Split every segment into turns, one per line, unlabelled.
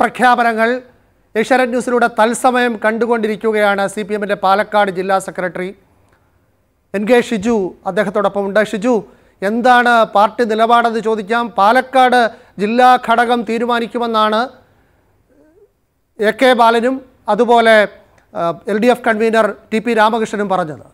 പ്രഖ്യാപനങ്ങൾ ഏഷ്യാനെറ്റ് ന്യൂസിലൂടെ തത്സമയം കണ്ടുകൊണ്ടിരിക്കുകയാണ് സി പി എമ്മിൻ്റെ പാലക്കാട് ജില്ലാ സെക്രട്ടറി എൻ കെ ഷിജു അദ്ദേഹത്തോടൊപ്പം ഉണ്ട് ഷിജു എന്താണ് പാർട്ടി നിലപാടെന്ന് ചോദിക്കാം പാലക്കാട് ജില്ലാ ഘടകം തീരുമാനിക്കുമെന്നാണ് എ കെ ബാലനും അതുപോലെ L D F convener T P രാമകൃഷ്ണനും പറഞ്ഞത്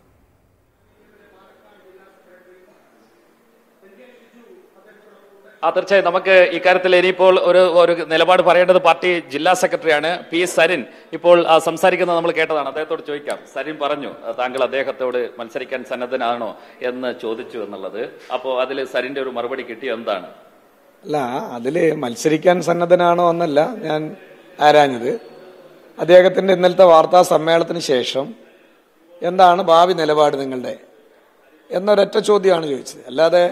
ആ തീർച്ചയായും നമുക്ക് ഇക്കാര്യത്തിൽ ഇനിയിപ്പോൾ ഒരു ഒരു നിലപാട് പറയേണ്ടത് പാർട്ടി ജില്ലാ സെക്രട്ടറിയാണ് പി സരിൻ ഇപ്പോൾ സംസാരിക്കുന്നത് നമ്മൾ കേട്ടതാണ് അദ്ദേഹത്തോട് ചോദിക്കാം സരിൻ പറഞ്ഞു താങ്കൾ അദ്ദേഹത്തോട് മത്സരിക്കാൻ സന്നദ്ധനാണോ എന്ന് ചോദിച്ചു എന്നുള്ളത് അപ്പോൾ അതിൽ സരിന്റെ ഒരു മറുപടി കിട്ടിയോ എന്താണ്
അല്ല അതില് മത്സരിക്കാൻ സന്നദ്ധനാണോ എന്നല്ല ഞാൻ ആരാഞ്ഞത് അദ്ദേഹത്തിന്റെ ഇന്നലത്തെ വാർത്താ സമ്മേളനത്തിന് ശേഷം എന്താണ് ഭാവി നിലപാട് നിങ്ങളുടെ എന്നൊരൊറ്റ ചോദ്യമാണ് ചോദിച്ചത് അല്ലാതെ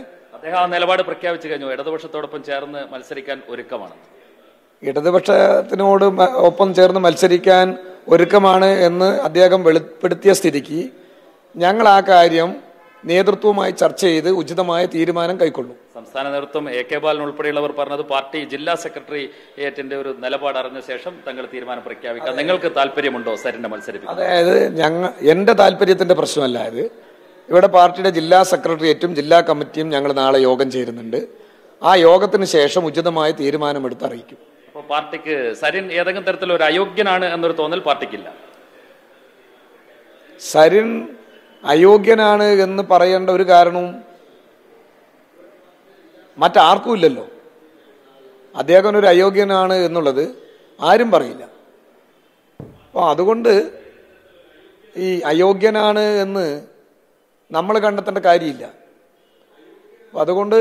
അദ്ദേഹം ആ നിലപാട് പ്രഖ്യാപിച്ചു കഴിഞ്ഞു ഇടതുപക്ഷത്തോടൊപ്പം ചേർന്ന് മത്സരിക്കാൻ ഒരുക്കമാണ്
ഇടതുപക്ഷത്തിനോട് ഒപ്പം ചേർന്ന് മത്സരിക്കാൻ ഒരുക്കമാണ് എന്ന് അദ്ദേഹം വെളിപ്പെടുത്തിയ സ്ഥിതിക്ക് ഞങ്ങൾ ആ കാര്യം നേതൃത്വവുമായി ചർച്ച ചെയ്ത് ഉചിതമായ തീരുമാനം കൈക്കൊള്ളും
സംസ്ഥാന നേതൃത്വം എ കെ ബാലൻ ഉൾപ്പെടെയുള്ളവർ പറഞ്ഞത് പാർട്ടി ജില്ലാ സെക്രട്ടറി ഏറ്റിന്റെ ഒരു നിലപാട് അറിഞ്ഞ ശേഷം തങ്ങൾ തീരുമാനം പ്രഖ്യാപിക്കാം നിങ്ങൾക്ക് താല്പര്യമുണ്ടോ സരിന്റെ മത്സരിപ്പിക്കും അതായത്
ഞങ്ങൾ എന്റെ താല്പര്യത്തിന്റെ പ്രശ്നമല്ല അത് ഇവിടെ പാർട്ടിയുടെ ജില്ലാ സെക്രട്ടേറിയറ്റും ജില്ലാ കമ്മിറ്റിയും ഞങ്ങൾ നാളെ യോഗം ചേരുന്നുണ്ട് ആ യോഗത്തിന് ശേഷം ഉചിതമായ തീരുമാനമെടുത്ത് അറിയിക്കും
പാർട്ടിക്ക് സരിൻ ഏതെങ്കിലും തരത്തിൽ ഒരു അയോഗ്യനാണ് എന്നൊരു തോന്നൽ പാർട്ടിക്കില്ല
സരിൻ അയോഗ്യനാണ് എന്ന് പറയേണ്ട ഒരു കാരണവും മറ്റാർക്കും ഇല്ലല്ലോ അദ്ദേഹം ഒരു അയോഗ്യനാണ് എന്നുള്ളത് ആരും പറയില്ല അപ്പോൾ അതുകൊണ്ട് ഈ അയോഗ്യനാണ് എന്ന് നമ്മൾ കണ്ടെത്തേണ്ട കാര്യമില്ല അപ്പം അതുകൊണ്ട്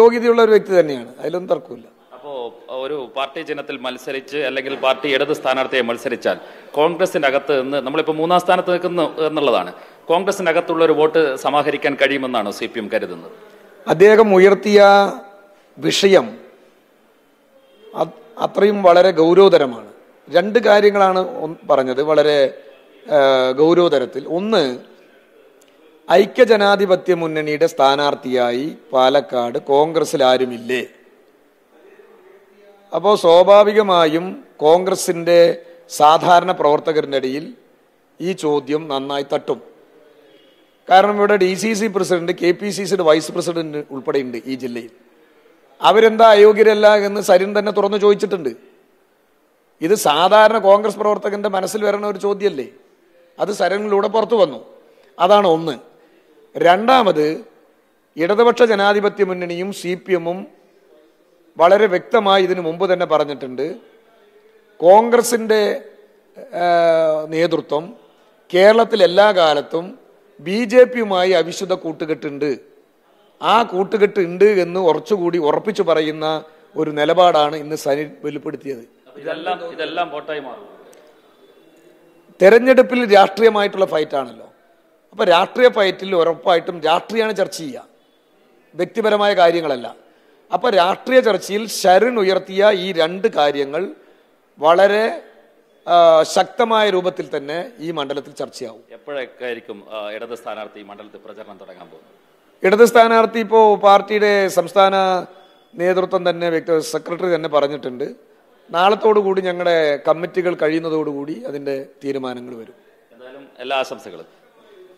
യോഗ്യതയുള്ള ഒരു വ്യക്തി തന്നെയാണ് അതിലൊന്നും തർക്കമില്ല
അപ്പോൾ ഒരു പാർട്ടി ചിഹ്നത്തിൽ മത്സരിച്ച് അല്ലെങ്കിൽ പാർട്ടി ഇടത് സ്ഥാനാർത്ഥിയെ മത്സരിച്ചാൽ കോൺഗ്രസിന്റെ അകത്ത് നിന്ന് നമ്മളിപ്പോൾ മൂന്നാം സ്ഥാനത്ത് നിൽക്കുന്നു എന്നുള്ളതാണ് കോൺഗ്രസിന്റെ അകത്തുള്ള ഒരു വോട്ട് സമാഹരിക്കാൻ കഴിയുമെന്നാണ് സി പി എം കരുതുന്നത്
അദ്ദേഹം ഉയർത്തിയ വിഷയം അത്രയും വളരെ ഗൗരവതരമാണ് രണ്ട് കാര്യങ്ങളാണ് പറഞ്ഞത് വളരെ ഗൗരവതരത്തിൽ ഒന്ന് ഐക്യജനാധിപത്യ മുന്നണിയുടെ സ്ഥാനാർത്ഥിയായി പാലക്കാട് കോൺഗ്രസിൽ ആരുമില്ലേ അപ്പോൾ സ്വാഭാവികമായും കോൺഗ്രസിൻ്റെ സാധാരണ പ്രവർത്തകരുടെ ഇടയിൽ ഈ ചോദ്യം നന്നായി തട്ടും കാരണം ഇവിടെ D C C president K P C സിയുടെ വൈസ് പ്രസിഡന്റ് ഉൾപ്പെടെയുണ്ട് ഈ ജില്ലയിൽ അവരെന്താ അയോഗ്യരല്ല എന്ന് സരിൻ തന്നെ തുറന്നു ചോദിച്ചിട്ടുണ്ട് ഇത് സാധാരണ കോൺഗ്രസ് പ്രവർത്തകന്റെ മനസ്സിൽ വരുന്ന ഒരു ചോദ്യമല്ലേ അത് സരനിലൂടെ പുറത്തു വന്നു അതാണ് ഒന്ന് രണ്ടാമത് ഇടതുപക്ഷ ജനാധിപത്യ മുന്നണിയും സി പി എമ്മും വളരെ വ്യക്തമായി ഇതിനു മുമ്പ് തന്നെ പറഞ്ഞിട്ടുണ്ട് കോൺഗ്രസിൻ്റെ നേതൃത്വം കേരളത്തിൽ എല്ലാ കാലത്തും ബി ജെ പിയുമായി അവിശുദ്ധ കൂട്ടുകെട്ടുണ്ട് ആ കൂട്ടുകെട്ട് ഉണ്ട് എന്ന് കുറച്ചുകൂടി ഉറപ്പിച്ചു പറയുന്ന ഒരു നിലപാടാണ് ഇന്ന് സനി വെളിപ്പെടുത്തിയത് തെരഞ്ഞെടുപ്പിൽ രാഷ്ട്രീയമായിട്ടുള്ള ഫൈറ്റാണല്ലോ അപ്പോൾ രാഷ്ട്രീയ ഫയറ്റിൽ ഉറപ്പായിട്ടും രാഷ്ട്രീയമാണ് ചർച്ച ചെയ്യുക വ്യക്തിപരമായ കാര്യങ്ങളല്ല അപ്പോൾ രാഷ്ട്രീയ ചർച്ചയിൽ ശരൺ ഉയർത്തിയ ഈ രണ്ട് കാര്യങ്ങൾ വളരെ ശക്തമായ രൂപത്തിൽ തന്നെ ഈ മണ്ഡലത്തിൽ ചർച്ചയാവും
എപ്പോഴൊക്കെയായിരിക്കും ഇടത് സ്ഥാനാർത്ഥി മണ്ഡലത്തിൽ പ്രചരണം തുടങ്ങാൻ പോകുന്നത്
ഇടത് സ്ഥാനാർത്ഥി ഇപ്പോൾ പാർട്ടിയുടെ സംസ്ഥാന നേതൃത്വം തന്നെ വ്യക്തി സെക്രട്ടറി തന്നെ പറഞ്ഞിട്ടുണ്ട് നാളത്തോടുകൂടി ഞങ്ങളുടെ കമ്മിറ്റികൾ കഴിയുന്നതോടുകൂടി അതിൻ്റെ തീരുമാനങ്ങൾ വരും എന്തായാലും എല്ലാ ആശംസകളും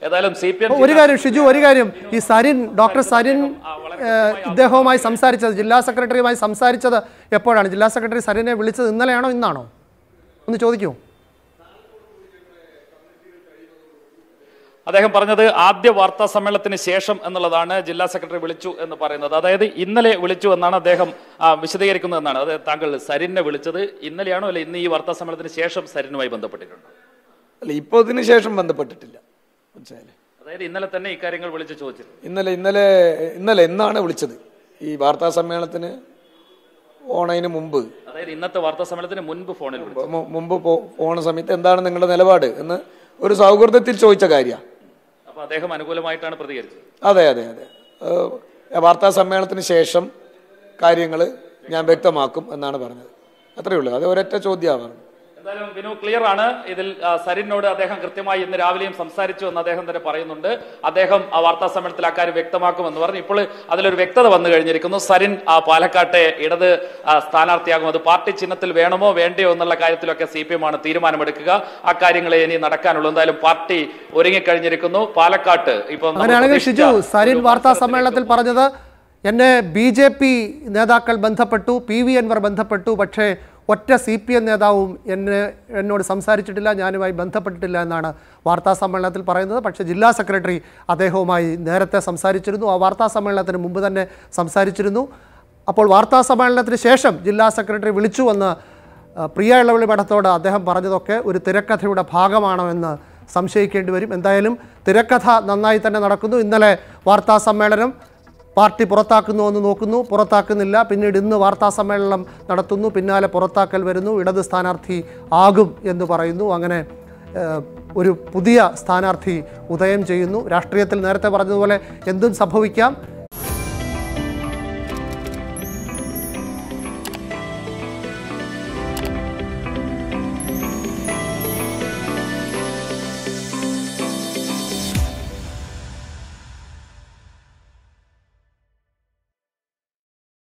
ഏതായാലും സി പി എം ഒരു കാര്യം
ഷിജു ഒരു കാര്യം ഈ സരിൻ ഡോക്ടർ സരിൻ ഇദ്ദേഹവുമായി സംസാരിച്ചത് ജില്ലാ സെക്രട്ടറിയുമായി സംസാരിച്ചത് എപ്പോഴാണ് ജില്ലാ സെക്രട്ടറി സരിനെ വിളിച്ചത് ഇന്നലെയാണോ ഇന്നാണോ ഒന്ന് ചോദിക്കൂ
അദ്ദേഹം പറഞ്ഞത് ആദ്യ വാർത്താ സമ്മേളനത്തിന് ശേഷം എന്നുള്ളതാണ് ജില്ലാ സെക്രട്ടറി വിളിച്ചു എന്ന് പറയുന്നത് അതായത് ഇന്നലെ വിളിച്ചു എന്നാണ് അദ്ദേഹം വിശദീകരിക്കുന്നത് വിശദീകരിക്കുന്നതെന്നാണ് അതായത് താങ്കൾ സരിനെ വിളിച്ചത് ഇന്നലെയാണോ അല്ലെ ഇന്ന് ഈ വാർത്താ സമ്മേളനത്തിന് ശേഷം സരിനുമായി ബന്ധപ്പെട്ടിട്ടുണ്ടോ
അല്ല ഇപ്പോൾ ഇതിന് ശേഷം ബന്ധപ്പെട്ടിട്ടില്ല
അതായത് ഇന്നലെ തന്നെ ഇക്കാര്യങ്ങൾ വിളിച്ച് ചോദിച്ചു
ഇന്നലെ ഇന്നലെ ഇന്നലെ എന്നാണ് വിളിച്ചത് ഈ വാർത്താ സമ്മേളനത്തിന് ഓണയിന് മുമ്പ് അതായത് ഇന്നത്തെ വാർത്താ സമ്മേളനത്തിന് മുൻപ് ഫോണിൽ മുമ്പ് ഓണ സമയത്ത് എന്താണ് നിങ്ങളുടെ നിലപാട് എന്ന് ഒരു സൗഹൃദത്തിൽ ചോദിച്ച കാര്യമാണ്
അപ്പൊ അദ്ദേഹം അനുകൂലമായിട്ടാണ് പ്രതികരിച്ചത്
അതെ അതെ അതെ വാർത്താ സമ്മേളനത്തിന് ശേഷം കാര്യങ്ങൾ ഞാൻ വ്യക്തമാക്കും എന്നാണ് പറഞ്ഞത് അത്രയേ ഉള്ളൂ അത് ഒരൊറ്റ ചോദ്യമാണ്
എന്തായാലും വിനു ക്ലിയർ ആണ് ഇതിൽ സരിനോട് അദ്ദേഹം കൃത്യമായി ഇന്ന് രാവിലെയും സംസാരിച്ചു എന്ന് അദ്ദേഹം തന്നെ പറയുന്നുണ്ട് അദ്ദേഹം ആ വാർത്താ സമ്മേളനത്തിൽ അക്കാര്യം വ്യക്തമാക്കുമെന്ന് പറഞ്ഞു ഇപ്പോൾ അതിലൊരു വ്യക്തത വന്നു കഴിഞ്ഞിരിക്കുന്നു സരിൻ ആ പാലക്കാട്ടെ ഇടത് സ്ഥാനാർത്ഥിയാകും അത് പാർട്ടി ചിഹ്നത്തിൽ വേണമോ വേണ്ടയോ എന്നുള്ള കാര്യത്തിലൊക്കെ സി പി എം ആണ് തീരുമാനമെടുക്കുക ആ കാര്യങ്ങളെ ഇനി നടക്കാനുള്ളൂ എന്തായാലും പാർട്ടി ഒരുങ്ങിക്കഴിഞ്ഞിരിക്കുന്നു പാലക്കാട്ട് ഇപ്പൊ
സരിൻ വാർത്താ സമ്മേളനത്തിൽ പറഞ്ഞത് എന്നെ ബി ജെ പി നേതാക്കൾ ബന്ധപ്പെട്ടു പി വി എൻവർ ബന്ധപ്പെട്ടു പക്ഷേ ഒറ്റ സി പി എം നേതാവും എന്നെ എന്നോട് സംസാരിച്ചിട്ടില്ല ഞാനുമായി ബന്ധപ്പെട്ടിട്ടില്ല എന്നാണ് വാർത്താ സമ്മേളനത്തിൽ പറയുന്നത് പക്ഷേ ജില്ലാ സെക്രട്ടറി അദ്ദേഹവുമായി നേരത്തെ സംസാരിച്ചിരുന്നു ആ വാർത്താ സമ്മേളനത്തിന് മുമ്പ് തന്നെ സംസാരിച്ചിരുന്നു അപ്പോൾ വാർത്താ സമ്മേളനത്തിന് ശേഷം ജില്ലാ സെക്രട്ടറി വന്ന് പ്രിയ ഇളവിളി മഠത്തോട് അദ്ദേഹം പറഞ്ഞതൊക്കെ ഒരു തിരക്കഥയുടെ ഭാഗമാണോ എന്ന് സംശയിക്കേണ്ടി വരും എന്തായാലും തിരക്കഥ നന്നായി തന്നെ നടക്കുന്നു ഇന്നലെ വാർത്താ സമ്മേളനം പാർട്ടി പുറത്താക്കുന്നു എന്ന് നോക്കുന്നു പുറത്താക്കുന്നില്ല പിന്നീട് ഇന്ന് വാർത്താ സമ്മേളനം നടത്തുന്നു പിന്നാലെ പുറത്താക്കൽ വരുന്നു ഇടത് സ്ഥാനാർത്ഥി ആകും എന്ന് പറയുന്നു അങ്ങനെ ഒരു പുതിയ സ്ഥാനാർത്ഥി ഉദയം ചെയ്യുന്നു രാഷ്ട്രീയത്തിൽ നേരത്തെ പറഞ്ഞതുപോലെ എന്തും സംഭവിക്കാം